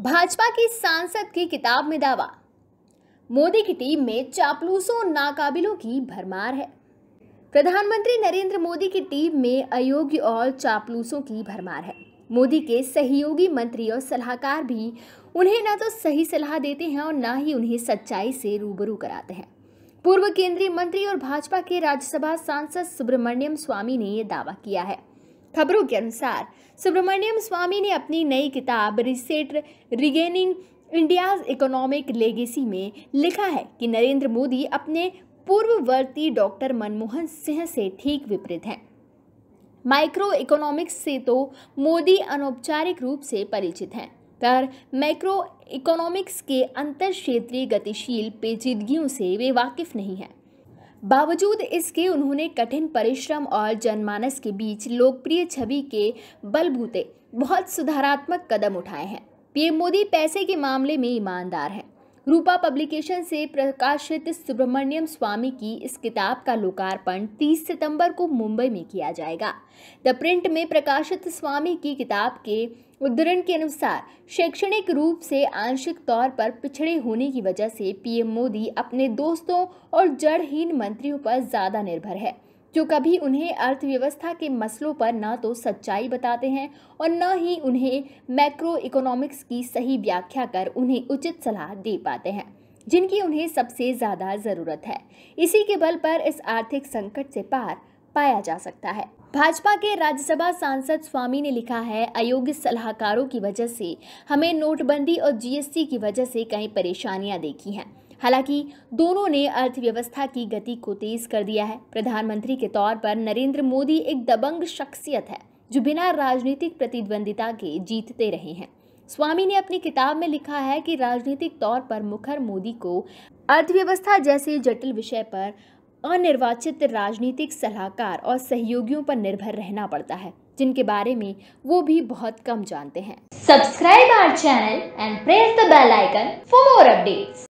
भाजपा की सांसद की किताब में दावा मोदी की टीम में चापलूसों नाकाबिलों की भरमार है प्रधानमंत्री नरेंद्र मोदी की टीम में अयोग्य और चापलूसों की भरमार है मोदी के सहयोगी मंत्री और सलाहकार भी उन्हें ना तो सही सलाह देते हैं और ना ही उन्हें सच्चाई से रूबरू कराते हैं पूर्व केंद्रीय मंत्री और भाजपा के राज्यसभा सांसद सुब्रमण्यम स्वामी ने यह दावा किया है खबरों के अनुसार सुब्रमण्यम स्वामी ने अपनी नई किताब reset regaining India's economic legacy में लिखा है कि नरेंद्र मोदी अपने पूर्ववर्ती डॉक्टर मनमोहन सिंह से ठीक विपरीत हैं माइक्रो इकोनॉमिक्स से तो मोदी अनौपचारिक रूप से परिचित हैं पर माइक्रो इकोनॉमिक्स के अंतर क्षेत्रीय गतिशील पेचीदगियों से वे वाकिफ नहीं हैं बावजूद इसके उन्होंने कठिन परिश्रम और जनमानस के बीच लोकप्रिय छवि के बलबूते बहुत सुधारात्मक कदम उठाए हैं पीएम मोदी पैसे के मामले में ईमानदार हैं रूपा पब्लिकेशन से प्रकाशित सुब्रमण्यम स्वामी की इस किताब का लोकार्पण 30 सितंबर को मुंबई में किया जाएगा द प्रिंट में प्रकाशित स्वामी की किताब के उद्धरण के अनुसार शैक्षणिक रूप से आंशिक तौर पर पिछड़े होने की वजह से पीएम मोदी अपने दोस्तों और जड़हीन मंत्रियों पर ज़्यादा निर्भर है जो कभी उन्हें अर्थव्यवस्था के मसलों पर न तो सच्चाई बताते हैं और न ही उन्हें मैक्रो इकोनॉमिक्स की सही व्याख्या कर उन्हें उचित सलाह दे पाते हैं जिनकी उन्हें सबसे ज़्यादा ज़रूरत है इसी के बल पर इस आर्थिक संकट से पार पाया जा सकता है भाजपा के राज्यसभा सांसद स्वामी ने लिखा है अयोग्य सलाहकारों की वजह से हमें नोटबंदी और जीएसटी की वजह से कई परेशानियां देखी हैं हालांकि दोनों ने अर्थव्यवस्था की गति को तेज कर दिया है प्रधानमंत्री के तौर पर नरेंद्र मोदी एक दबंग शख्सियत है जो बिना राजनीतिक प्रतिद्वंदिता के जीतते रहे हैं स्वामी ने अपनी किताब में लिखा है कि राजनीतिक तौर पर मुखर मोदी को अर्थव्यवस्था जैसे जटिल विषय पर अनिर्वाचित राजनीतिक सलाहकार और सहयोगियों पर निर्भर रहना पड़ता है जिनके बारे में वो भी बहुत कम जानते हैं subscribe our channel and press the bell icon for more updates